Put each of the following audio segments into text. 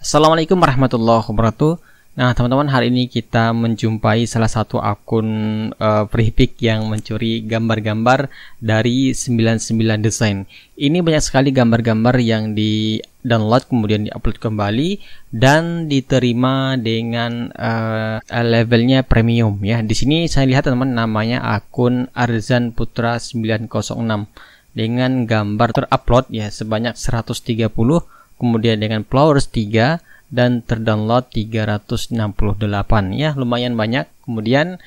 Assalamualaikum warahmatullahi wabarakatuh. Nah, teman-teman, hari ini kita menjumpai salah satu akun uh, eh, Freepik yang mencuri gambar-gambar dari 99 desain. Ini banyak sekali gambar-gambar yang di-download kemudian diupload kembali dan diterima dengan uh, levelnya premium ya. Di sini saya lihat teman-teman namanya akun Arzan Putra 906 dengan gambar terupload ya sebanyak 130 kemudian dengan Flowers 3 dan terdownload 368 ya lumayan banyak kemudian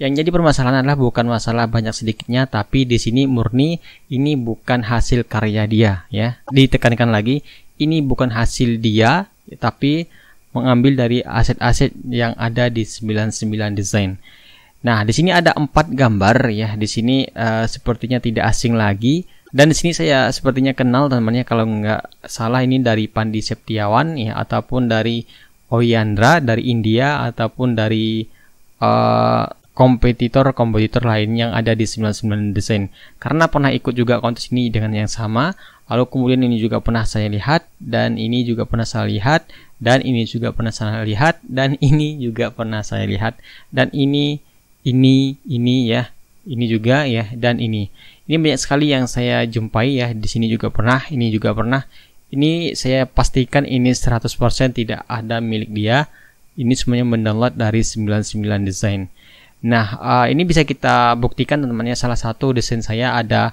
yang jadi permasalahan adalah bukan masalah banyak sedikitnya tapi di sini murni ini bukan hasil karya dia ya ditekankan lagi ini bukan hasil dia tapi mengambil dari aset-aset yang ada di 99 design nah di sini ada empat gambar ya di sini uh, sepertinya tidak asing lagi dan di sini saya sepertinya kenal temannya kalau nggak salah ini dari Pandi Septiawan ya ataupun dari Oyandra dari India ataupun dari eh, kompetitor-kompetitor uh, lain yang ada di 99 desain. Karena pernah ikut juga kontes ini dengan yang sama, lalu kemudian ini juga pernah saya lihat dan ini juga pernah saya lihat dan ini juga pernah saya lihat dan ini juga pernah saya lihat dan ini ini ini ya, ini juga ya dan ini ini banyak sekali yang saya jumpai ya, di sini juga pernah, ini juga pernah. Ini saya pastikan ini 100% tidak ada milik dia. Ini semuanya mendownload dari 99 desain. Nah, uh, ini bisa kita buktikan teman-temannya salah satu desain saya ada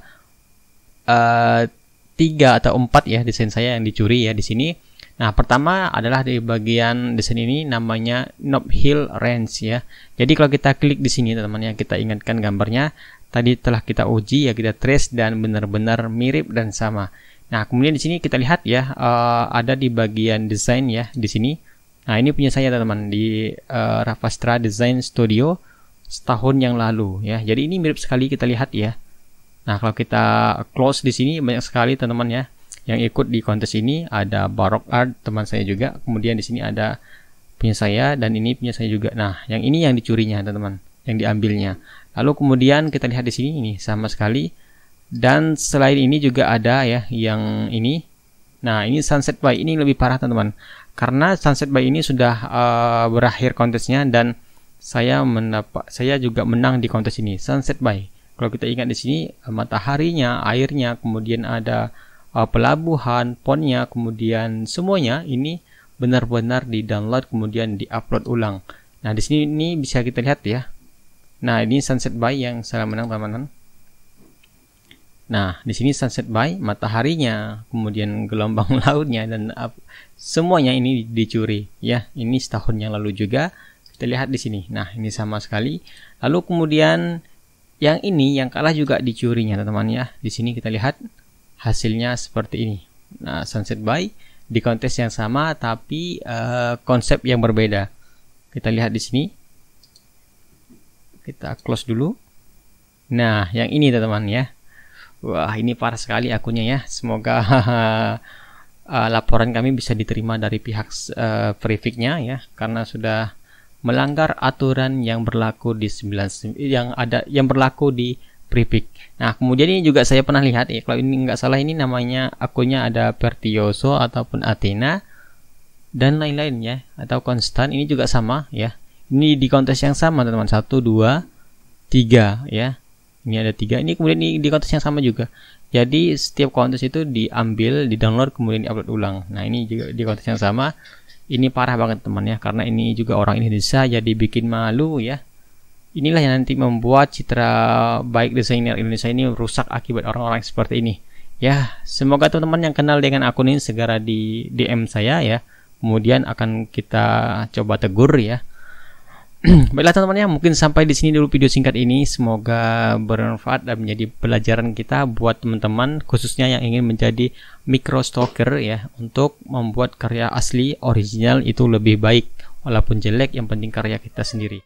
uh, eh, 3 atau empat ya desain saya yang dicuri ya di sini. Nah, pertama adalah di bagian desain ini namanya Knob Hill Range ya. Jadi kalau kita klik di sini teman-teman ya, kita ingatkan gambarnya tadi telah kita uji ya kita trace dan benar-benar mirip dan sama. Nah, kemudian di sini kita lihat ya uh, ada di bagian desain ya di sini. Nah, ini punya saya teman-teman di uh, eh, Rafastra Design Studio setahun yang lalu ya. Jadi ini mirip sekali kita lihat ya. Nah, kalau kita close di sini banyak sekali teman-teman ya yang ikut di kontes ini ada Barok Art teman saya juga. Kemudian di sini ada punya saya dan ini punya saya juga. Nah, yang ini yang dicurinya teman-teman, yang diambilnya. Lalu kemudian kita lihat di sini ini sama sekali. Dan selain ini juga ada ya yang ini. Nah, ini Sunset by ini lebih parah teman-teman. Karena Sunset by ini sudah uh, berakhir kontesnya dan saya mendapat saya juga menang di kontes ini Sunset by. Kalau kita ingat di sini eh, mataharinya, airnya, kemudian ada uh, pelabuhan, ponnya, kemudian semuanya ini benar-benar di download kemudian di upload ulang. Nah, di sini ini bisa kita lihat ya Nah, ini Sunset Bay yang salah menang teman-teman. Nah, di sini Sunset Bay, mataharinya, kemudian gelombang lautnya dan up, semuanya ini dicuri ya. Ini setahun yang lalu juga kita lihat di sini. Nah, ini sama sekali. Lalu kemudian yang ini yang kalah juga dicurinya teman-teman ya. Di sini kita lihat hasilnya seperti ini. Nah, Sunset Bay di kontes yang sama tapi uh, konsep yang berbeda. Kita lihat di sini kita close dulu nah yang ini teman-teman ya wah ini parah sekali akunnya ya semoga uh, laporan kami bisa diterima dari pihak uh, ya karena sudah melanggar aturan yang berlaku di 9 yang ada yang berlaku di prefix. Nah, kemudian ini juga saya pernah lihat ya, kalau ini nggak salah ini namanya akunnya ada Pertioso ataupun Athena dan lain-lain ya atau Konstan ini juga sama ya. Ini di kontes yang sama teman-teman. satu dua tiga ya. Ini ada tiga. Ini kemudian ini di kontes yang sama juga. Jadi setiap kontes itu diambil, di-download kemudian di upload ulang. Nah, ini juga di kontes yang sama. Ini parah banget teman ya karena ini juga orang Indonesia jadi bikin malu ya. Inilah yang nanti membuat citra baik desainer Indonesia ini rusak akibat orang-orang seperti ini. Ya, semoga teman-teman yang kenal dengan akun ini segera di DM saya ya. Kemudian akan kita coba tegur ya. Baiklah teman-teman ya, mungkin sampai di sini dulu video singkat ini. Semoga bermanfaat dan menjadi pelajaran kita buat teman-teman khususnya yang ingin menjadi micro stalker ya untuk membuat karya asli original itu lebih baik walaupun jelek yang penting karya kita sendiri.